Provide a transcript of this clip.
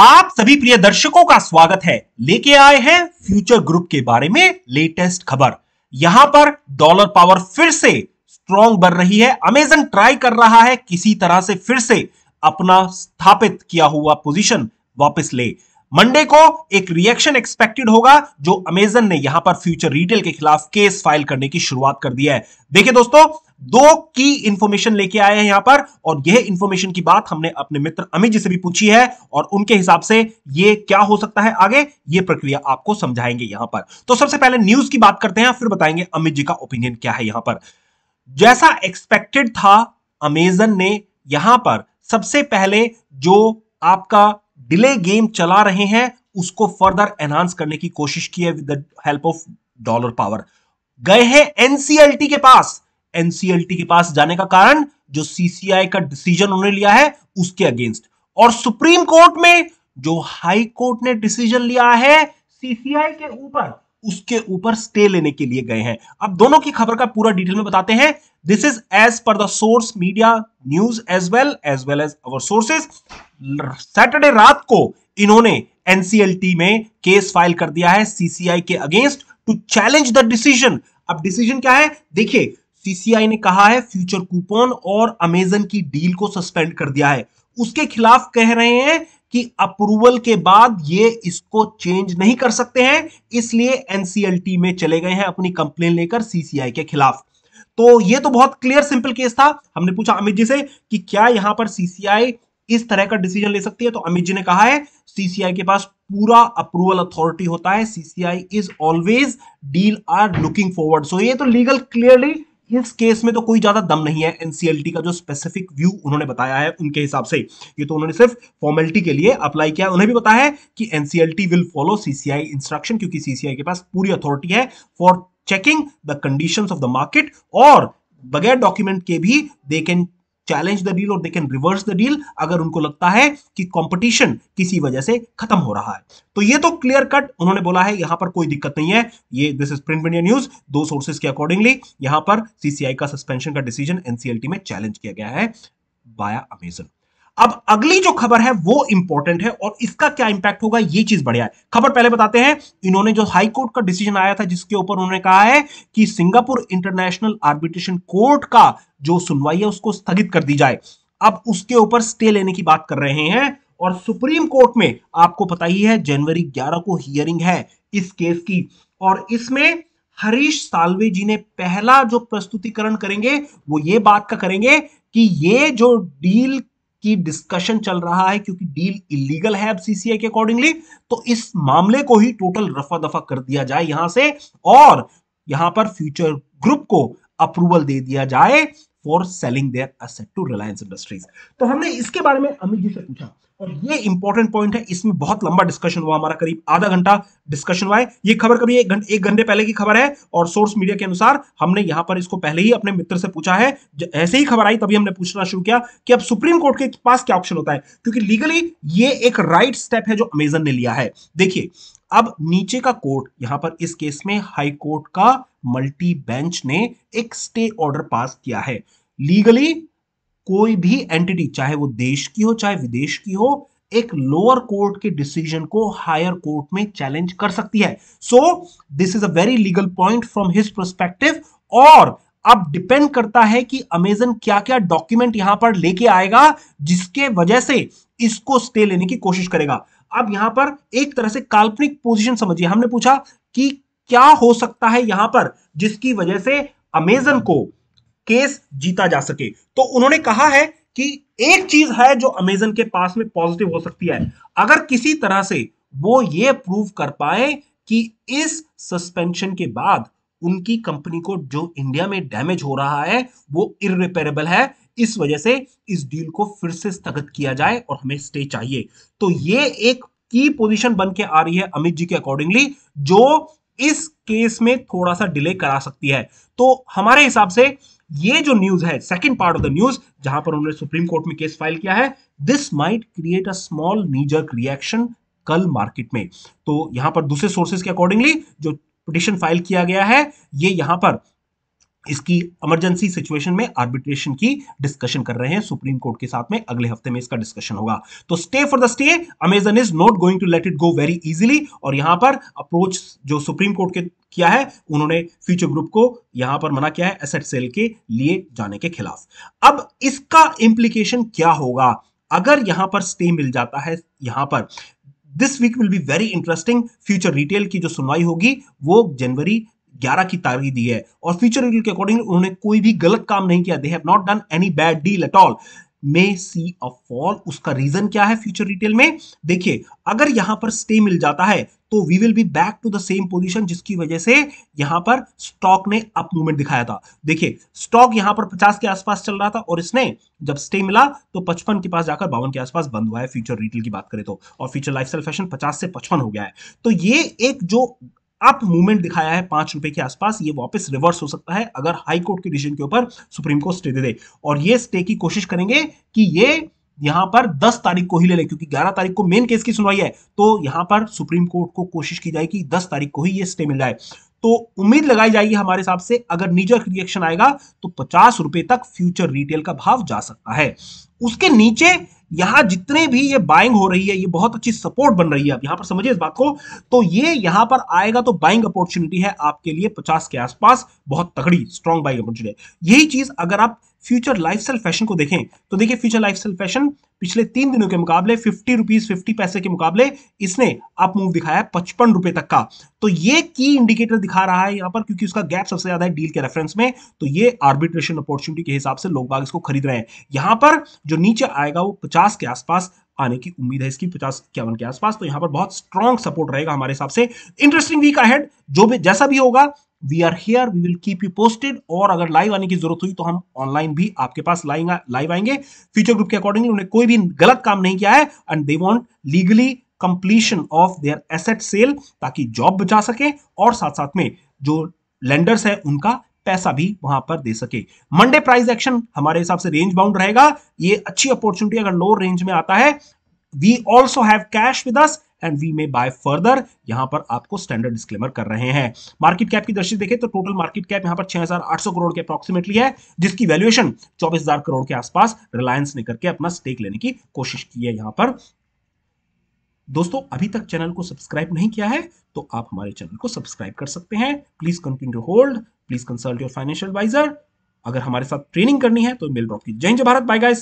आप सभी प्रिय दर्शकों का स्वागत है लेके आए हैं फ्यूचर ग्रुप के बारे में लेटेस्ट खबर यहां पर डॉलर पावर फिर से स्ट्रॉन्ग बन रही है अमेजन ट्राई कर रहा है किसी तरह से फिर से अपना स्थापित किया हुआ पोजीशन वापस ले मंडे को एक रिएक्शन एक्सपेक्टेड होगा जो अमेजन ने यहां पर फ्यूचर रिटेल के खिलाफ केस फाइल करने की शुरुआत कर दिया है देखिए दोस्तों दो की इंफॉर्मेशन लेके आए हैं यहां पर और यह इंफॉर्मेशन की बात हमने अपने मित्र अमित जी से भी पूछी है और उनके हिसाब से ये क्या हो सकता है आगे ये प्रक्रिया आपको समझाएंगे यहां पर तो सबसे पहले न्यूज की बात करते हैं फिर बताएंगे अमित जी का ओपिनियन क्या है यहां पर जैसा एक्सपेक्टेड था अमेजन ने यहां पर सबसे पहले जो आपका डिले गेम चला रहे हैं उसको फर्दर एनहांस करने की कोशिश की है with the help of dollar power गए हैं एनसीएलटी के पास एनसीएलटी के पास जाने का कारण जो सीसीआई का डिसीजन उन्होंने लिया है उसके अगेंस्ट और सुप्रीम कोर्ट में जो हाई कोर्ट ने डिसीजन लिया है सीसीआई के ऊपर उसके ऊपर स्टे लेने के लिए गए हैं अब दोनों की खबर का पूरा डिटेल में बताते हैं this is as per the source media news as well as well as our sources Saturday रात को इन्होंने एनसीएलटी में केस फाइल कर दिया है सीसीआई के against to challenge the decision अब डिसीजन क्या है देखिए सीसीआई ने कहा है फ्यूचर कूपन और अमेजन की डील को सस्पेंड कर दिया है उसके खिलाफ कह रहे हैं कि अप्रूवल के बाद ये इसको चेंज नहीं कर सकते हैं इसलिए एनसीएलटी में चले गए हैं अपनी कंप्लेन लेकर सीसीआई के खिलाफ तो ये तो बहुत क्लियर सिंपल केस था हमने पूछा अमित जी से कि क्या यहां पर सीसीआई इस तरह का डिसीजन ले सकती है तो अमित जी ने कहा है सीसीआई के पास पूरा अप्रूवल अथॉरिटी होता है CCI is always deal are looking forward so ये तो लीगल क्लियरली इस केस में तो कोई ज्यादा दम नहीं है एनसीएलटी का जो स्पेसिफिक व्यू उन्होंने बताया है उनके हिसाब से ये तो उन्होंने सिर्फ फॉर्मेलिटी के लिए अप्लाई किया उन्हें भी बताया है कि NCLT will follow CCI instruction क्योंकि सीसीआई के पास पूरी अथॉरिटी है for checking the condition of the market और बगैर डॉक्यूमेंट के भी they can challenge the deal और they can reverse the deal अगर उनको लगता है कि कंपटीशन किसी वजह से खत्म हो रहा है तो ये तो क्लियर कट उन्होंने बोला है यहां पर कोई दिक्कत नहीं है ये this is print media news दो सोर्सेज के अकॉर्डिंगली यहां पर सीसीआई का सस्पेंशन का डिसीजन एनसीएलटी में चैलेंज किया गया है बाया अमेजन अब अगली जो खबर है वो इंपॉर्टेंट है और इसका क्या इंपैक्ट होगा ये चीज बढ़िया है खबर पहले बताते हैं इन्होंने जो हाई कोर्ट का डिसीजन आया था जिसके ऊपर उन्होंने कहा है कि सिंगापुर इंटरनेशनल आर्बिट्रेशन कोर्ट का जो सुनवाई है उसको स्थगित कर दी जाए अब उसके ऊपर स्टे लेने की बात कर रहे हैं और सुप्रीम कोर्ट में आपको पता ही है जनवरी 11 को हियरिंग है इस केस की और इसमें हरीश सालवे जी ने पहला जो प्रस्तुतिकरण करेंगे वो ये बात का करेंगे कि ये जो डील की डिस्कशन चल रहा है क्योंकि डील इलीगल है अब सीसीआई के अकॉर्डिंगली तो इस मामले को ही टोटल रफा दफा कर दिया जाए यहां से और यहां पर फ्यूचर ग्रुप को अप्रूवल दे दिया जाए for selling their asset to Reliance Industries तो हमने इसके बारे में अमित जी से पूछा और ये इंपॉर्टेंट पॉइंट है इसमें बहुत लंबा डिस्कशन हुआ हमारा करीब आधा घंटा डिस्कशन हुआ है ये खबर कभी एक घंटे पहले की खबर है और सोर्स मीडिया के अनुसार हमने यहां पर इसको पहले ही अपने मित्र से पूछा है ऐसे ही खबर आई तभी हमने पूछना शुरू किया कि अब सुप्रीम कोर्ट के पास क्या ऑप्शन होता है क्योंकि लीगली ये एक राइट right स्टेप है जो अमेजन ने लिया है देखिए अब नीचे का कोर्ट यहां पर इस केस में हाई कोर्ट का मल्टी बेंच ने एक स्टे ऑर्डर पास किया है लीगली कोई भी एंटिटी चाहे वो देश की हो चाहे विदेश की हो एक लोअर कोर्ट के डिसीजन को हायर कोर्ट में चैलेंज कर सकती है so this is a very legal point from his perspective और अब डिपेंड करता है कि अमेजन क्या क्या डॉक्यूमेंट यहां पर लेके आएगा जिसके वजह से इसको स्टे लेने की कोशिश करेगा अब यहां पर एक तरह से काल्पनिक पोजीशन समझिए हमने पूछा कि क्या हो सकता है यहां पर जिसकी वजह से अमेजन को केस जीता जा सके तो उन्होंने कहा है कि एक चीज है जो अमेजन के पास में पॉजिटिव हो सकती है अगर किसी तरह से वो ये प्रूव कर पाए कि इस सस्पेंशन के बाद उनकी कंपनी को जो इंडिया में डैमेज हो रहा है वो इरिपेरेबल है इस वजह से इस डील को फिर से स्थगित किया जाए और हमें स्टे चाहिए तो ये एक की पोजीशन बन के आ रही है अमित जी के अकॉर्डिंगली जो इस केस में थोड़ा सा डिले करा सकती है तो हमारे हिसाब से ये जो न्यूज है second part of the news जहां पर उन्होंने सुप्रीम कोर्ट में केस फाइल किया है this might create a small kneejerk reaction कल मार्केट में तो यहां पर दूसरे सोर्सेज के अकॉर्डिंगली जो पिटिशन फाइल किया गया है ये यहां पर इसकी इमरजेंसी सिचुएशन में आर्बिट्रेशन की डिस्कशन कर रहे हैं सुप्रीम कोर्ट के साथ में अगले हफ्ते में इसका डिस्कशन होगा तो stay for the stay Amazon is not going to let it go very easily और यहां पर अप्रोच जो सुप्रीम कोर्ट के किया है उन्होंने फ्यूचर ग्रुप को यहां पर मना किया है एसेट सेल के लिए जाने के खिलाफ अब इसका इंप्लीकेशन क्या होगा अगर यहां पर स्टे मिल जाता है यहां पर this week will be very interesting Future Retail की जो सुनवाई होगी वो जनवरी ग्यारह की तारीख दी है और फ्यूचर रिव्यू के अकॉर्डिंग उन्होंने कोई भी गलत काम नहीं किया they have not done any bad deal at all may see a fall उसका रीजन क्या है फ्यूचर रिटेल में देखिए अगर यहां पर स्टे मिल जाता है तो we will be back to the same position जिसकी वजह से यहां पर स्टॉक ने अप मूवमेंट दिखाया था देखिए स्टॉक यहां पर 50 के आसपास चल रहा था और इसने जब स्टे मिला तो 55 के पास जाकर बावन के आसपास बंद हुआ है फ्यूचर रिटेल की बात करें तो और फ्यूचर लाइफस्टाइल फैशन 50 से 55 हो गया है तो ये एक जो अप मूवमेंट दिखाया है पांच रुपए के आसपास ये वापस रिवर्स हो सकता है अगर हाई कोर्ट के डिसीजन के ऊपर सुप्रीम कोर्ट स्टे दे दे और ये स्टे की कोशिश करेंगे कि ये यहां पर 10 तारीख को ही ले ले क्योंकि 11 तारीख को मेन केस की सुनवाई है तो यहां पर सुप्रीम कोर्ट को कोशिश की जाएगी 10 तारीख को ही ये स्टे मिल जाए तो उम्मीद लगाई जाएगी हमारे हिसाब से अगर निजर रिएक्शन आएगा तो पचास रुपए तक फ्यूचर रिटेल का भाव जा सकता है उसके नीचे यहां जितने भी ये बाइंग हो रही है ये बहुत अच्छी सपोर्ट बन रही है आप यहां पर समझिए इस बात को तो ये यहां पर आएगा तो बाइंग अपॉर्चुनिटी है आपके लिए पचास के आसपास बहुत तगड़ी स्ट्रॉन्ग बाइंग अपॉर्चुनिटी यही चीज अगर आप फ्यूचर लाइफस्टाइल फैशन को देखें तो देखिए फ्यूचर लाइफस्टाइल फैशन पिछले तीन दिनों के मुकाबले फिफ्टी रुपीज फिफ्टी पैसे के मुकाबले इसने अप मूव दिखाया है पचपन रुपए तक का तो ये की इंडिकेटर दिखा रहा है यहां पर क्योंकि उसका गैप सबसे ज्यादा है डील के रेफरेंस में तो ये आर्बिट्रेशन अपॉर्चुनिटी के हिसाब से लोग बाग इसको खरीद रहे हैं यहां पर जो नीचे आएगा वो पचास के आसपास आने की उम्मीद है इसकी पचास इक्यावन के आसपास तो यहां पर बहुत स्ट्रॉन्ग सपोर्ट रहेगा हमारे हिसाब से इंटरेस्टिंग वीक अहेड जो भी जैसा भी होगा we are here we will keep you posted और अगर लाइव आने की जरूरत हुई तो हम ऑनलाइन भी आपके पास लाइव आएंगे फ्यूचर ग्रुप के अकॉर्डिंगली उन्होंने कोई भी गलत काम नहीं किया है and they want legally completion of their asset sale ताकि जॉब बचा सके और साथ साथ में जो लेंडर्स है उनका पैसा भी वहां पर दे सके मंडे प्राइस एक्शन हमारे हिसाब से रेंज बाउंड रहेगा ये अच्छी अपॉर्चुनिटी अगर लोअर रेंज में आता है we also have cash with us and we may buy further यहां पर आपको स्टैंडर्ड डिस्क्लेमर कर रहे हैं मार्केट कैप की दृष्टि देखें तो टोटल मार्केट कैप यहां पर 6800 करोड़ के अप्रॉक्सीमेटली है जिसकी वैल्यूएशन 24000 करोड़ के आसपास रिलायंस ने करके अपना स्टेक लेने की कोशिश की है यहां पर दोस्तों अभी तक चैनल को सब्सक्राइब नहीं किया है तो आप हमारे चैनल को सब्सक्राइब कर सकते हैं please continue to hold please consult your financial advisor अगर हमारे साथ ट्रेनिंग करनी है तो मेल ड्रॉप की जय जय भारत बाय गाइस